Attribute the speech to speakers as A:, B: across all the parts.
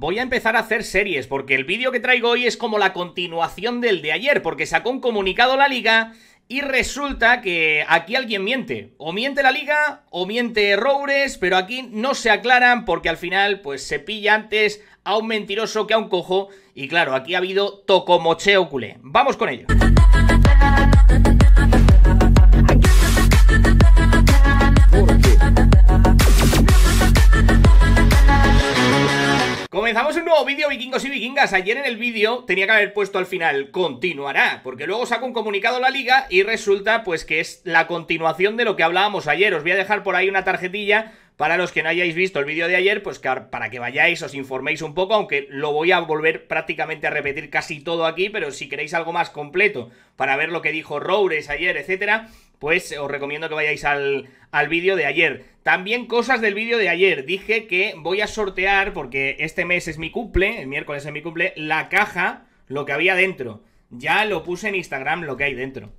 A: Voy a empezar a hacer series, porque el vídeo que traigo hoy es como la continuación del de ayer, porque sacó un comunicado la liga y resulta que aquí alguien miente. O miente la liga o miente Roures, pero aquí no se aclaran porque al final pues se pilla antes a un mentiroso que a un cojo. Y claro, aquí ha habido Tocomoche culé. Vamos con ello. Comenzamos un nuevo vídeo, vikingos y vikingas. Ayer en el vídeo tenía que haber puesto al final, continuará, porque luego saca un comunicado la liga y resulta pues que es la continuación de lo que hablábamos ayer. Os voy a dejar por ahí una tarjetilla para los que no hayáis visto el vídeo de ayer, pues para que vayáis, os informéis un poco, aunque lo voy a volver prácticamente a repetir casi todo aquí, pero si queréis algo más completo para ver lo que dijo Roures ayer, etcétera, pues os recomiendo que vayáis al, al vídeo de ayer. También cosas del vídeo de ayer. Dije que voy a sortear, porque este mes es mi cumple, el miércoles es mi cumple, la caja, lo que había dentro. Ya lo puse en Instagram lo que hay dentro.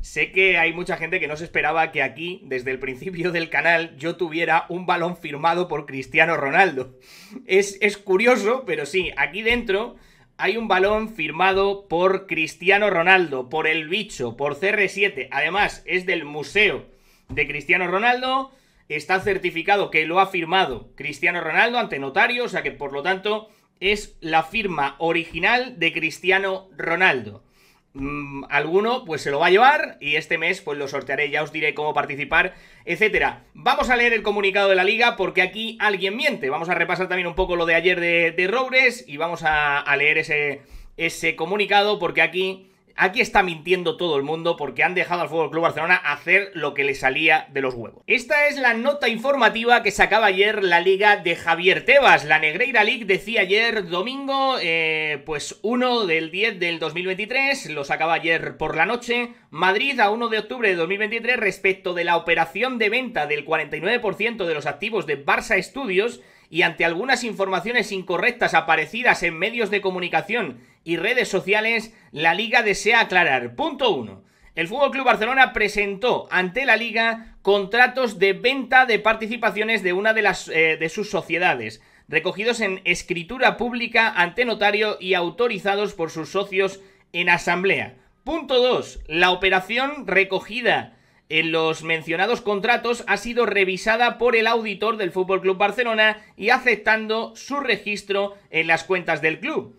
A: Sé que hay mucha gente que no se esperaba que aquí, desde el principio del canal, yo tuviera un balón firmado por Cristiano Ronaldo. Es, es curioso, pero sí, aquí dentro hay un balón firmado por Cristiano Ronaldo, por el bicho, por CR7. Además, es del museo de Cristiano Ronaldo está certificado que lo ha firmado Cristiano Ronaldo ante notario, o sea que por lo tanto es la firma original de Cristiano Ronaldo. Mm, alguno pues se lo va a llevar y este mes pues lo sortearé, ya os diré cómo participar, etcétera. Vamos a leer el comunicado de la liga porque aquí alguien miente. Vamos a repasar también un poco lo de ayer de, Robles y vamos a, leer ese, ese comunicado porque aquí Aquí está mintiendo todo el mundo porque han dejado al Fútbol Club Barcelona hacer lo que le salía de los huevos. Esta es la nota informativa que sacaba ayer la liga de Javier Tebas. La Negreira League decía ayer domingo, eh, pues 1 del 10 del 2023, lo sacaba ayer por la noche. Madrid a 1 de octubre de 2023 respecto de la operación de venta del 49% de los activos de Barça Studios y ante algunas informaciones incorrectas aparecidas en medios de comunicación y redes sociales, la liga desea aclarar. Punto 1. El FC Barcelona presentó ante la liga contratos de venta de participaciones de una de, eh, de sus sociedades, recogidos en escritura pública ante notario y autorizados por sus socios en asamblea. Punto 2. La operación recogida en los mencionados contratos ha sido revisada por el auditor del Fútbol Club Barcelona y aceptando su registro en las cuentas del club.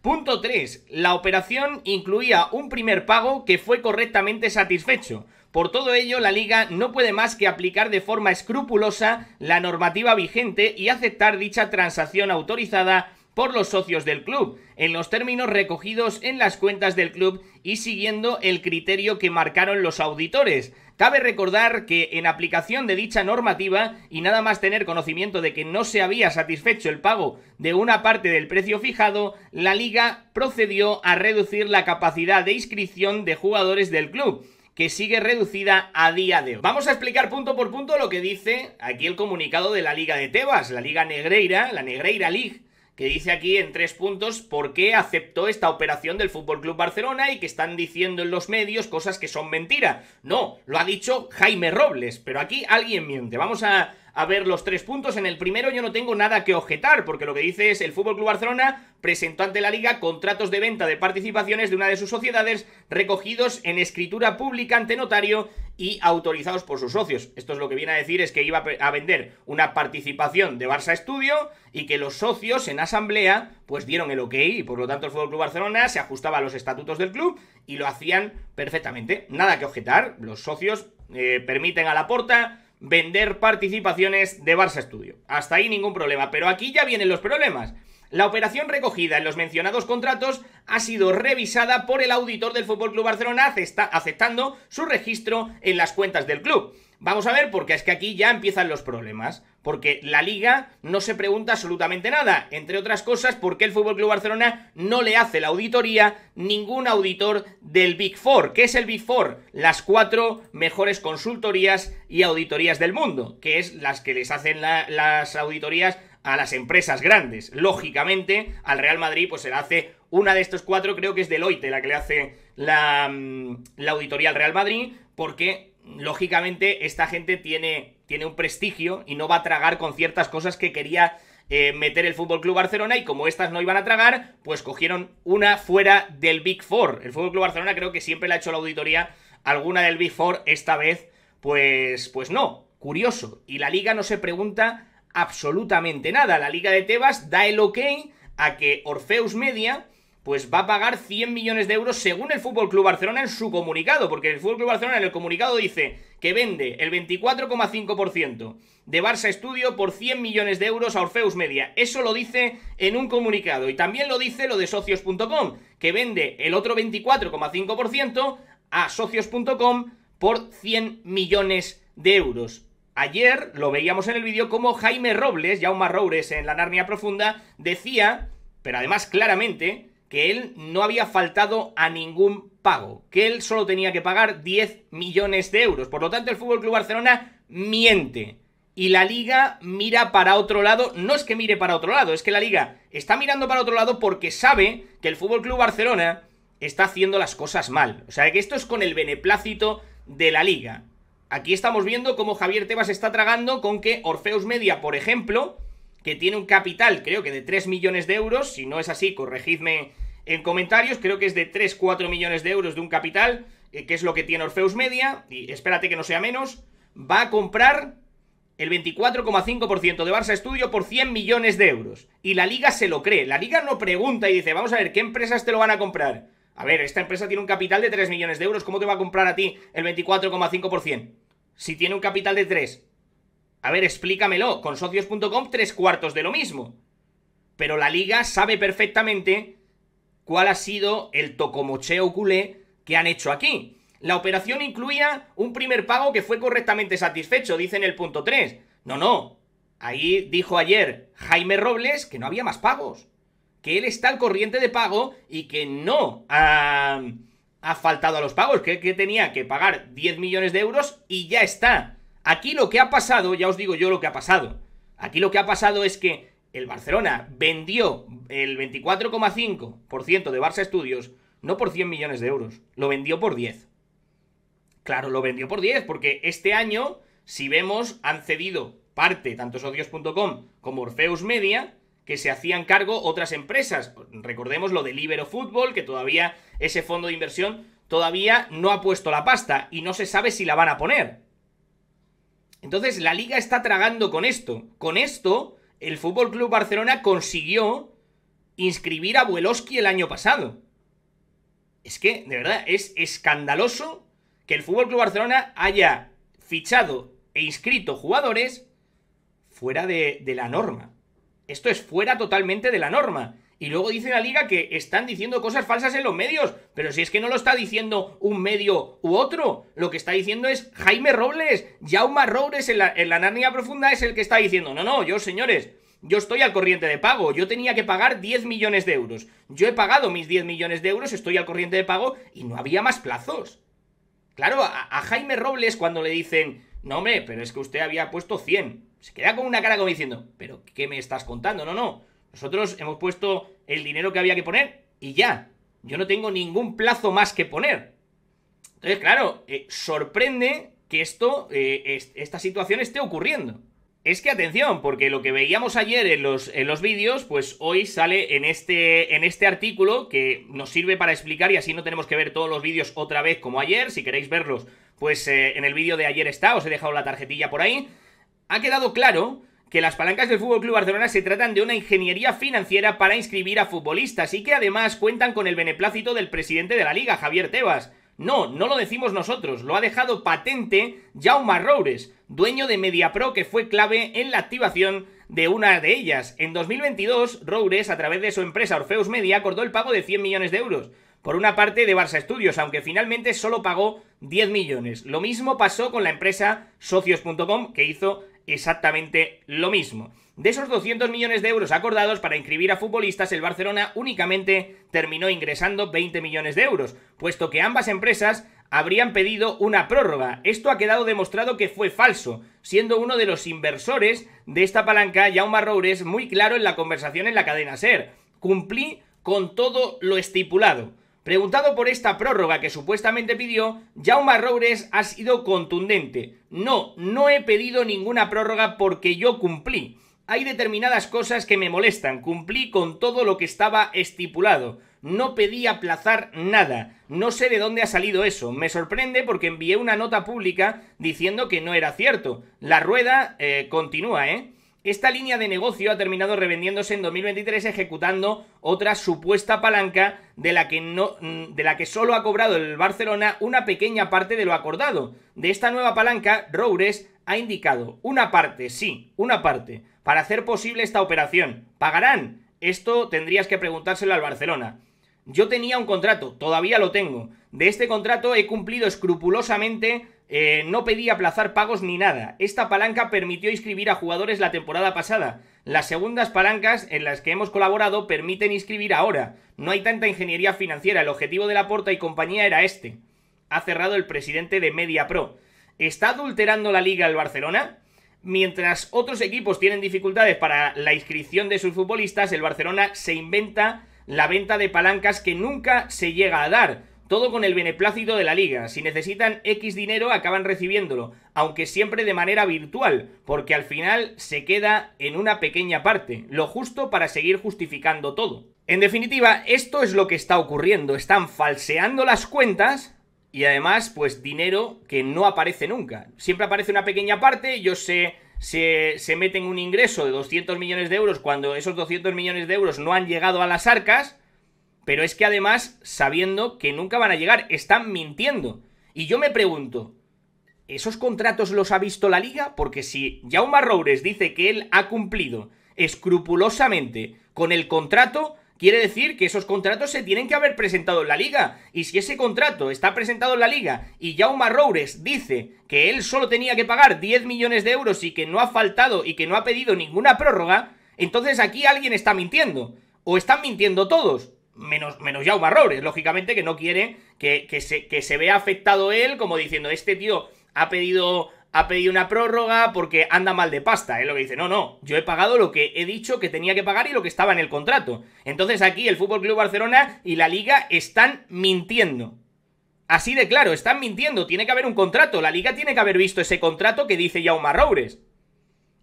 A: Punto 3. La operación incluía un primer pago que fue correctamente satisfecho. Por todo ello, la liga no puede más que aplicar de forma escrupulosa la normativa vigente y aceptar dicha transacción autorizada por los socios del club, en los términos recogidos en las cuentas del club y siguiendo el criterio que marcaron los auditores, Cabe recordar que en aplicación de dicha normativa y nada más tener conocimiento de que no se había satisfecho el pago de una parte del precio fijado, la liga procedió a reducir la capacidad de inscripción de jugadores del club que sigue reducida a día de hoy. Vamos a explicar punto por punto lo que dice aquí el comunicado de la Liga de Tebas, la Liga Negreira, la Negreira League, que dice aquí en tres puntos por qué aceptó esta operación del Fútbol Club Barcelona y que están diciendo en los medios cosas que son mentira. No, lo ha dicho Jaime Robles, pero aquí alguien miente. Vamos a ver los tres puntos. En el primero yo no tengo nada que objetar, porque lo que dice es el Fútbol Club Barcelona presentó ante la Liga contratos de venta de participaciones de una de sus sociedades recogidos en escritura pública ante notario y autorizados por sus socios. Esto es lo que viene a decir es que iba a vender una participación de Barça Estudio y que los socios en asamblea pues dieron el ok y por lo tanto el Fútbol Club Barcelona se ajustaba a los estatutos del club y lo hacían perfectamente. Nada que objetar, los socios eh, permiten a la porta vender participaciones de Barça Estudio. Hasta ahí ningún problema, pero aquí ya vienen los problemas. La operación recogida en los mencionados contratos ha sido revisada por el auditor del FC Barcelona está aceptando su registro en las cuentas del club. Vamos a ver, porque es que aquí ya empiezan los problemas. Porque la liga no se pregunta absolutamente nada. Entre otras cosas, porque el FC Club Barcelona no le hace la auditoría ningún auditor del Big Four. ¿Qué es el Big Four? Las cuatro mejores consultorías y auditorías del mundo, que es las que les hacen las auditorías a las empresas grandes. Lógicamente, al Real Madrid pues se le hace una de estos cuatro, creo que es Deloitte la que le hace la, mm, auditoría al Real Madrid, porque lógicamente esta gente tiene, tiene un prestigio y no va a tragar con ciertas cosas que quería eh, meter el Fútbol Club Barcelona y como estas no iban a tragar, pues cogieron una fuera del Big Four. El Fútbol Club Barcelona creo que siempre le ha hecho la auditoría alguna del Big Four, esta vez pues pues no, curioso. Y la liga no se pregunta absolutamente nada. La Liga de Tebas da el ok a que Orfeus Media pues va a pagar 100 millones de euros según el FC Club Barcelona en su comunicado, porque el Fútbol Club Barcelona en el comunicado dice que vende el 24,5% de Barça Estudio por 100 millones de euros a Orfeus Media. Eso lo dice en un comunicado y también lo dice lo de socios.com, que vende el otro 24,5% a socios.com por 100 millones de euros. Ayer lo veíamos en el vídeo como Jaime Robles, Jaume Roures en la Narnia Profunda, decía, pero además claramente, que él no había faltado a ningún pago, que él solo tenía que pagar 10 millones de euros. Por lo tanto, el FC Club Barcelona miente. Y la liga mira para otro lado, no es que mire para otro lado, es que la liga está mirando para otro lado porque sabe que el Fútbol Club Barcelona está haciendo las cosas mal. O sea, que esto es con el beneplácito de la liga. Aquí estamos viendo cómo Javier Tebas está tragando con que Orfeus Media, por ejemplo, que tiene un capital, creo que de 3 millones de euros, si no es así, corregidme en comentarios, creo que es de 3, 4 millones de euros de un capital, eh, que es lo que tiene Orfeus Media, y espérate que no sea menos, va a comprar el 24,5% de Barça Estudio por 100 millones de euros. Y la liga se lo cree, la liga no pregunta y dice, vamos a ver, ¿qué empresas te lo van a comprar? A ver, esta empresa tiene un capital de 3 millones de euros. ¿Cómo te va a comprar a ti el 24,5%? Si tiene un capital de 3. A ver, explícamelo. Con socios.com, tres cuartos de lo mismo. Pero la liga sabe perfectamente cuál ha sido el tocomocheo culé que han hecho aquí. La operación incluía un primer pago que fue correctamente satisfecho, dice en el punto 3. No, no. Ahí dijo ayer Jaime Robles que no había más pagos que él está al corriente de pago y que no ha, faltado a los pagos, que, tenía que pagar 10 millones de euros y ya está. Aquí lo que ha pasado, ya os digo yo lo que ha pasado. Aquí lo que ha pasado es que el Barcelona vendió el 24,5% de Barça Estudios no por 100 millones de euros, lo vendió por 10. Claro, lo vendió por 10, porque este año, si vemos, han cedido parte, tanto socios.com como Orfeus Media, que se hacían cargo otras empresas. Recordemos lo de Libero Fútbol, que todavía ese fondo de inversión todavía no ha puesto la pasta y no se sabe si la van a poner. Entonces la liga está tragando con esto. Con esto, el Fútbol Club Barcelona consiguió inscribir a Bueloski el año pasado. Es que, de verdad, es escandaloso que el Fútbol Club Barcelona haya fichado e inscrito jugadores fuera de la norma. Esto es fuera totalmente de la norma. Y luego dice la liga que están diciendo cosas falsas en los medios, pero si es que no lo está diciendo un medio u otro, lo que está diciendo es Jaime Robles, Jaume Robles en la, en la Narnia Profunda es el que está diciendo, no, no, yo señores, yo estoy al corriente de pago, yo tenía que pagar 10 millones de euros, yo he pagado mis 10 millones de euros, estoy al corriente de pago y no había más plazos. Claro, a, a Jaime Robles cuando le dicen, no hombre, pero es que usted había puesto 100, se queda con una cara como diciendo, pero ¿qué me estás contando? No, no, nosotros hemos puesto el dinero que había que poner y ya, yo no tengo ningún plazo más que poner. Entonces, claro, eh, sorprende que esto, eh, esta situación esté ocurriendo. Es que atención, porque lo que veíamos ayer en los, los vídeos, pues hoy sale en este, en este artículo que nos sirve para explicar y así no tenemos que ver todos los vídeos otra vez como ayer. Si queréis verlos, pues eh, en el vídeo de ayer está, os he dejado la tarjetilla por ahí ha quedado claro que las palancas del Fútbol Club Barcelona se tratan de una ingeniería financiera para inscribir a futbolistas y que además cuentan con el beneplácito del presidente de la liga, Javier Tebas. No, no lo decimos nosotros, lo ha dejado patente Jaume Roures, dueño de Mediapro que fue clave en la activación de una de ellas. En 2022, Roures, a través de su empresa Orfeus Media, acordó el pago de 100 millones de euros por una parte de Barça Estudios, aunque finalmente solo pagó 10 millones. Lo mismo pasó con la empresa socios.com que hizo exactamente lo mismo. De esos 200 millones de euros acordados para inscribir a futbolistas, el Barcelona únicamente terminó ingresando 20 millones de euros, puesto que ambas empresas habrían pedido una prórroga. Esto ha quedado demostrado que fue falso, siendo uno de los inversores de esta palanca, Jaume Roures, muy claro en la conversación en la cadena SER. Cumplí con todo lo estipulado. Preguntado por esta prórroga que supuestamente pidió, Jaume Roures ha sido contundente. No, no he pedido ninguna prórroga porque yo cumplí. Hay determinadas cosas que me molestan. Cumplí con todo lo que estaba estipulado. No pedí aplazar nada. No sé de dónde ha salido eso. Me sorprende porque envié una nota pública diciendo que no era cierto. La rueda eh, continúa, ¿eh? Esta línea de negocio ha terminado revendiéndose en 2023 ejecutando otra supuesta palanca de la que no mm, de la que solo ha cobrado el Barcelona una pequeña parte de lo acordado. De esta nueva palanca, Roures ha indicado una parte, sí, una parte para hacer posible esta operación. ¿Pagarán? Esto tendrías que preguntárselo al Barcelona. Yo tenía un contrato, todavía lo tengo. De este contrato he cumplido escrupulosamente eh, no pedía aplazar pagos ni nada. Esta palanca permitió inscribir a jugadores la temporada pasada. Las segundas palancas en las que hemos colaborado permiten inscribir ahora. No hay tanta ingeniería financiera. El objetivo de la Porta y compañía era este. Ha cerrado el presidente de MediaPro. ¿Está adulterando la liga el Barcelona? Mientras otros equipos tienen dificultades para la inscripción de sus futbolistas, el Barcelona se inventa la venta de palancas que nunca se llega a dar todo con el beneplácito de la liga. Si necesitan X dinero, acaban recibiéndolo, aunque siempre de manera virtual, porque al final se queda en una pequeña parte, lo justo para seguir justificando todo. En definitiva, esto es lo que está ocurriendo. Están falseando las cuentas y además, pues dinero que no aparece nunca. Siempre aparece una pequeña parte, yo sé... Se, se meten un ingreso de 200 millones de euros cuando esos 200 millones de euros no han llegado a las arcas pero es que además, sabiendo que nunca van a llegar, están mintiendo. Y yo me pregunto, ¿esos contratos los ha visto la liga? Porque si Jaume Roures dice que él ha cumplido escrupulosamente con el contrato, quiere decir que esos contratos se tienen que haber presentado en la liga. Y si ese contrato está presentado en la liga y Jaume Roures dice que él solo tenía que pagar 10 millones de euros y que no ha faltado y que no ha pedido ninguna prórroga, entonces aquí alguien está mintiendo. O están mintiendo todos menos, menos Jaume lógicamente, que no quiere que, que, se, vea afectado él, como diciendo, este tío ha pedido, ha pedido una prórroga porque anda mal de pasta, es lo que dice, no, no, yo he pagado lo que he dicho que tenía que pagar y lo que estaba en el contrato. Entonces aquí el FC Barcelona y la Liga están mintiendo. Así de claro, están mintiendo, tiene que haber un contrato, la Liga tiene que haber visto ese contrato que dice Jaume Roures.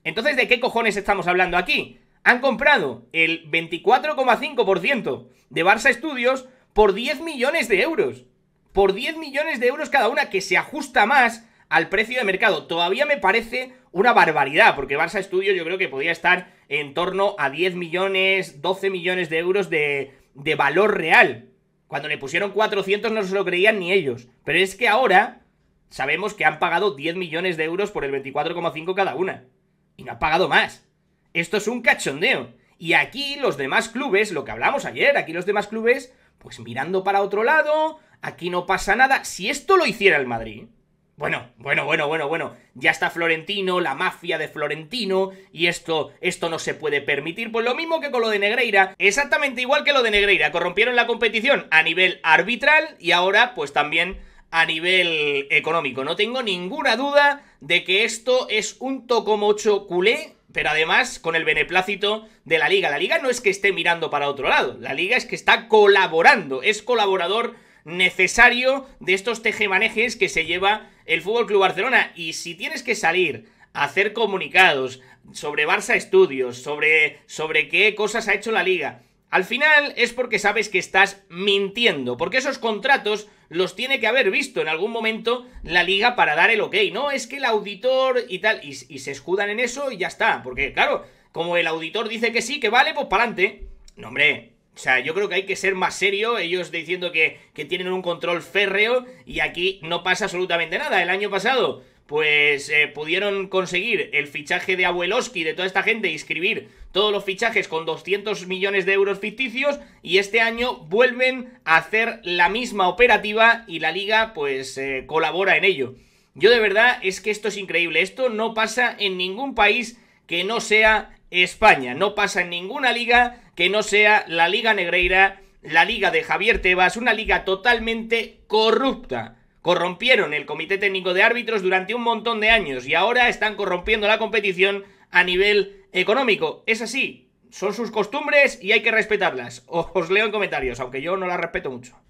A: Entonces, ¿de qué cojones estamos hablando aquí? han comprado el 24,5% de Barça Estudios por 10 millones de euros. Por 10 millones de euros cada una, que se ajusta más al precio de mercado. Todavía me parece una barbaridad, porque Barça Estudios yo creo que podía estar en torno a 10 millones, 12 millones de euros de, de valor real. Cuando le pusieron 400 no se lo creían ni ellos. Pero es que ahora sabemos que han pagado 10 millones de euros por el 24,5 cada una. Y no han pagado más. Esto es un cachondeo. Y aquí los demás clubes, lo que hablamos ayer, aquí los demás clubes, pues mirando para otro lado, aquí no pasa nada. Si esto lo hiciera el Madrid, bueno, bueno, bueno, bueno, bueno. Ya está Florentino, la mafia de Florentino, y esto, esto no se puede permitir. Pues lo mismo que con lo de Negreira, exactamente igual que lo de Negreira. Corrompieron la competición a nivel arbitral y ahora, pues también a nivel económico. No tengo ninguna duda de que esto es un tocomocho culé pero además con el beneplácito de la liga. La liga no es que esté mirando para otro lado, la liga es que está colaborando, es colaborador necesario de estos tejemanejes que se lleva el Fútbol Club Barcelona. Y si tienes que salir a hacer comunicados sobre Barça Estudios, sobre, sobre qué cosas ha hecho la liga, al final es porque sabes que estás mintiendo, porque esos contratos los tiene que haber visto en algún momento la liga para dar el ok. No, es que el auditor y tal, y, se escudan en eso y ya está. Porque, claro, como el auditor dice que sí, que vale, pues para adelante. No, hombre, o sea, yo creo que hay que ser más serio, ellos diciendo que, que, tienen un control férreo y aquí no pasa absolutamente nada. El año pasado pues eh, pudieron conseguir el fichaje de Abueloski, de toda esta gente, inscribir todos los fichajes con 200 millones de euros ficticios y este año vuelven a hacer la misma operativa y la liga pues eh, colabora en ello. Yo de verdad es que esto es increíble, esto no pasa en ningún país que no sea España, no pasa en ninguna liga que no sea la Liga Negreira, la Liga de Javier Tebas, una liga totalmente corrupta corrompieron el Comité Técnico de Árbitros durante un montón de años y ahora están corrompiendo la competición a nivel económico. Es así, son sus costumbres y hay que respetarlas. Os leo en comentarios, aunque yo no las respeto mucho.